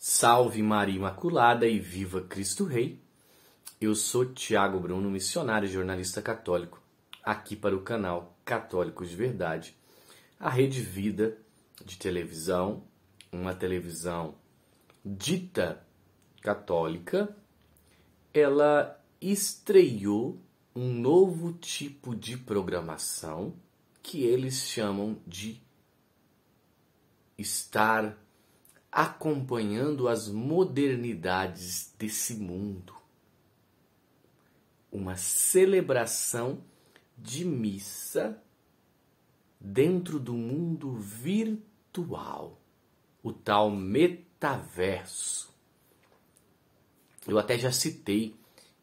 Salve Maria Imaculada e viva Cristo Rei. Eu sou Tiago Bruno, missionário e jornalista católico, aqui para o canal Católicos de Verdade, a rede Vida de televisão, uma televisão dita católica. Ela estreou um novo tipo de programação que eles chamam de estar acompanhando as modernidades desse mundo. Uma celebração de missa dentro do mundo virtual, o tal metaverso. Eu até já citei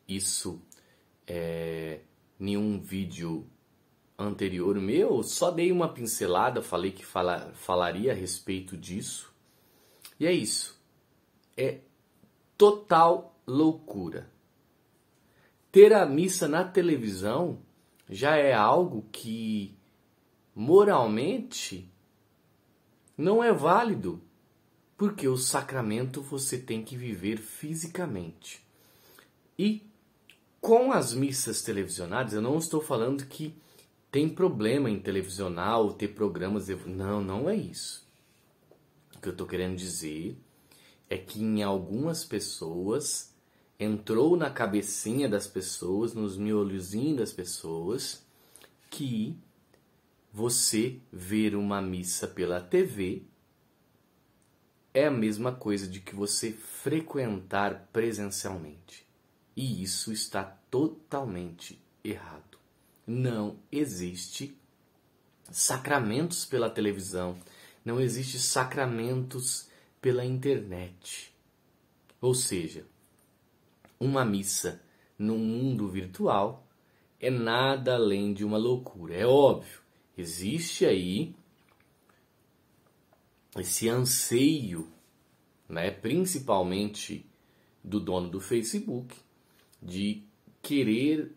isso é, em um vídeo anterior meu, só dei uma pincelada, falei que fala, falaria a respeito disso. E é isso. É total loucura. Ter a missa na televisão já é algo que moralmente não é válido, porque o sacramento você tem que viver fisicamente. E com as missas televisionadas, eu não estou falando que tem problema em televisional ou ter programas. Não, não é isso que eu estou querendo dizer é que em algumas pessoas entrou na cabecinha das pessoas, nos miolhozinhos das pessoas, que você ver uma missa pela TV é a mesma coisa de que você frequentar presencialmente. E isso está totalmente errado. Não existe sacramentos pela televisão não existe sacramentos pela internet. Ou seja, uma missa num mundo virtual é nada além de uma loucura. É óbvio, existe aí esse anseio, né, principalmente do dono do Facebook, de querer,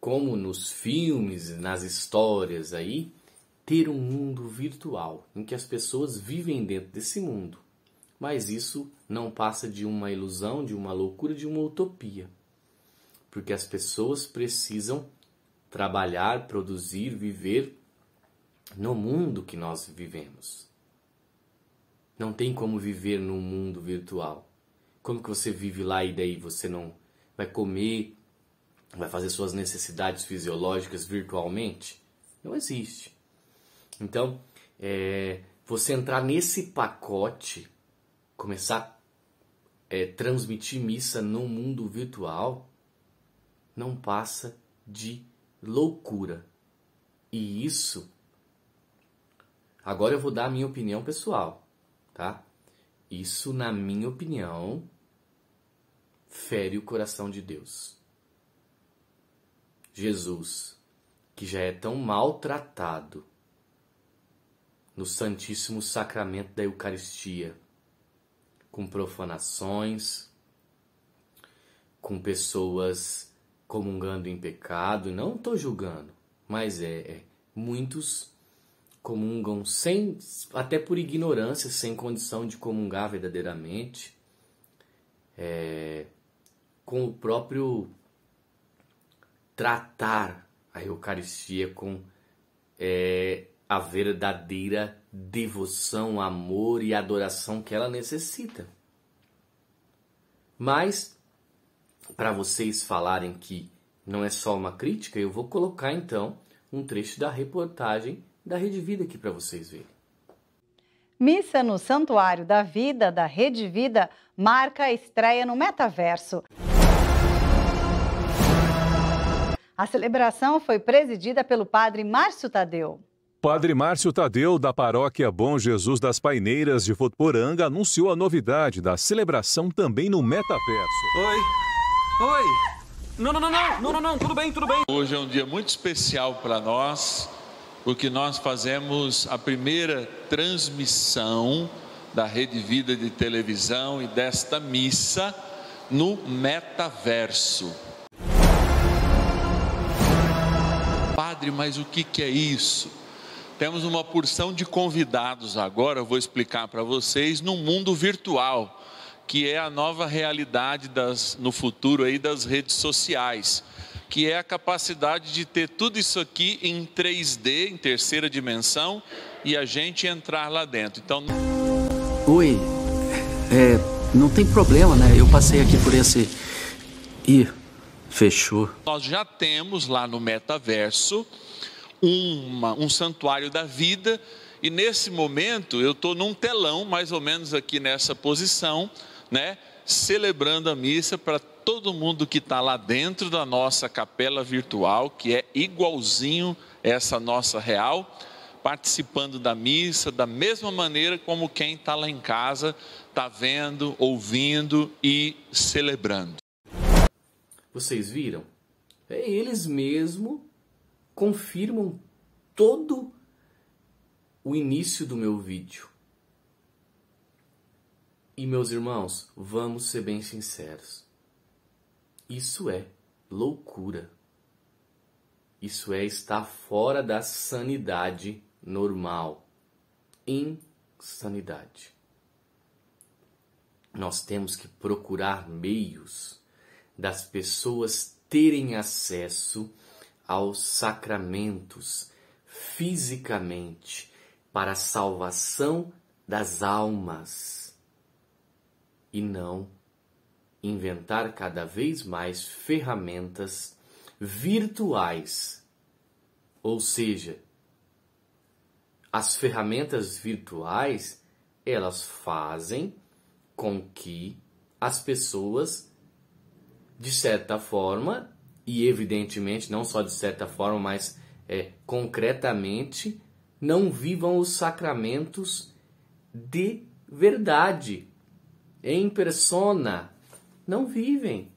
como nos filmes, nas histórias aí, ter um mundo virtual em que as pessoas vivem dentro desse mundo. Mas isso não passa de uma ilusão, de uma loucura, de uma utopia. Porque as pessoas precisam trabalhar, produzir, viver no mundo que nós vivemos. Não tem como viver num mundo virtual. Como que você vive lá e daí você não vai comer, vai fazer suas necessidades fisiológicas virtualmente? Não existe. Então, é, você entrar nesse pacote, começar a é, transmitir missa no mundo virtual, não passa de loucura. E isso. Agora eu vou dar a minha opinião pessoal, tá? Isso, na minha opinião, fere o coração de Deus. Jesus, que já é tão maltratado, no Santíssimo Sacramento da Eucaristia, com profanações, com pessoas comungando em pecado. Não estou julgando, mas é, é, muitos comungam sem, até por ignorância, sem condição de comungar verdadeiramente, é, com o próprio tratar a Eucaristia com é, a verdadeira devoção, amor e adoração que ela necessita. Mas, para vocês falarem que não é só uma crítica, eu vou colocar então um trecho da reportagem da Rede Vida aqui para vocês verem. Missa no Santuário da Vida da Rede Vida marca a estreia no metaverso. A celebração foi presidida pelo padre Márcio Tadeu. Padre Márcio Tadeu, da paróquia Bom Jesus das Paineiras de Votuporanga, anunciou a novidade da celebração também no metaverso. Oi! Oi! Não, não, não, não, não, não, não, tudo bem, tudo bem. Hoje é um dia muito especial para nós, porque nós fazemos a primeira transmissão da Rede Vida de televisão e desta missa no metaverso. Padre, mas o que, que é isso? Temos uma porção de convidados agora, eu vou explicar para vocês, no mundo virtual, que é a nova realidade das, no futuro aí das redes sociais, que é a capacidade de ter tudo isso aqui em 3D, em terceira dimensão, e a gente entrar lá dentro. Então. Oi, é, não tem problema, né? Eu passei aqui por esse. Ih, fechou. Nós já temos lá no metaverso uma, um santuário da vida. E nesse momento eu estou num telão, mais ou menos aqui nessa posição, né? Celebrando a missa para todo mundo que está lá dentro da nossa capela virtual, que é igualzinho essa nossa real, participando da missa da mesma maneira como quem está lá em casa, está vendo, ouvindo e celebrando. Vocês viram? É eles mesmo confirmam todo o início do meu vídeo. E meus irmãos, vamos ser bem sinceros. Isso é loucura. Isso é estar fora da sanidade normal. Insanidade. Nós temos que procurar meios das pessoas terem acesso aos sacramentos fisicamente para a salvação das almas e não inventar cada vez mais ferramentas virtuais. Ou seja, as ferramentas virtuais, elas fazem com que as pessoas de certa forma e evidentemente, não só de certa forma, mas é, concretamente, não vivam os sacramentos de verdade, em persona. Não vivem.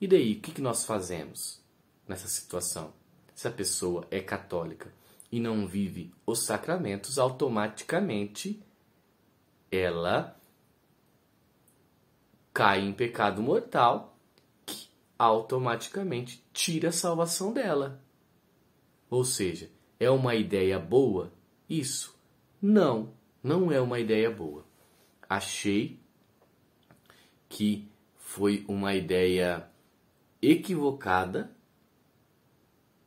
E daí, o que, que nós fazemos nessa situação? Se a pessoa é católica e não vive os sacramentos, automaticamente ela cai em pecado mortal automaticamente tira a salvação dela. Ou seja, é uma ideia boa? Isso. Não, não é uma ideia boa. Achei que foi uma ideia equivocada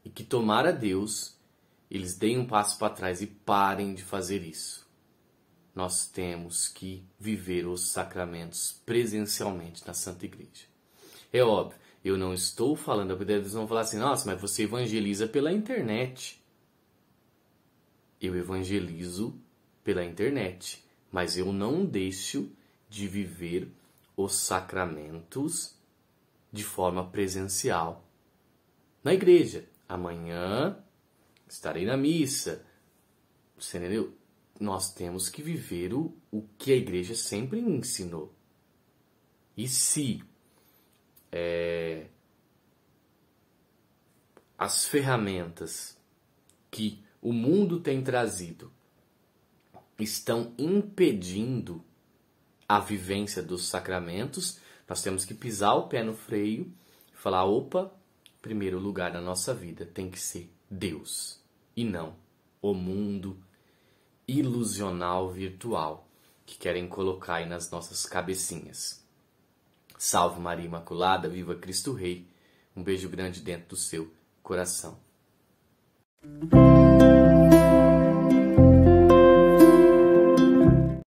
e que tomara Deus eles deem um passo para trás e parem de fazer isso. Nós temos que viver os sacramentos presencialmente na Santa Igreja. É óbvio, eu não estou falando, porque é eles vão falar assim, nossa, mas você evangeliza pela internet. Eu evangelizo pela internet, mas eu não deixo de viver os sacramentos de forma presencial. Na igreja, amanhã estarei na missa. Você entendeu? Nós temos que viver o, o que a igreja sempre ensinou. E se é, as ferramentas que o mundo tem trazido estão impedindo a vivência dos sacramentos, nós temos que pisar o pé no freio e falar: opa, primeiro lugar na nossa vida tem que ser Deus e não o mundo ilusional virtual que querem colocar aí nas nossas cabecinhas. Salve Maria Imaculada, viva Cristo Rei. Um beijo grande dentro do seu coração.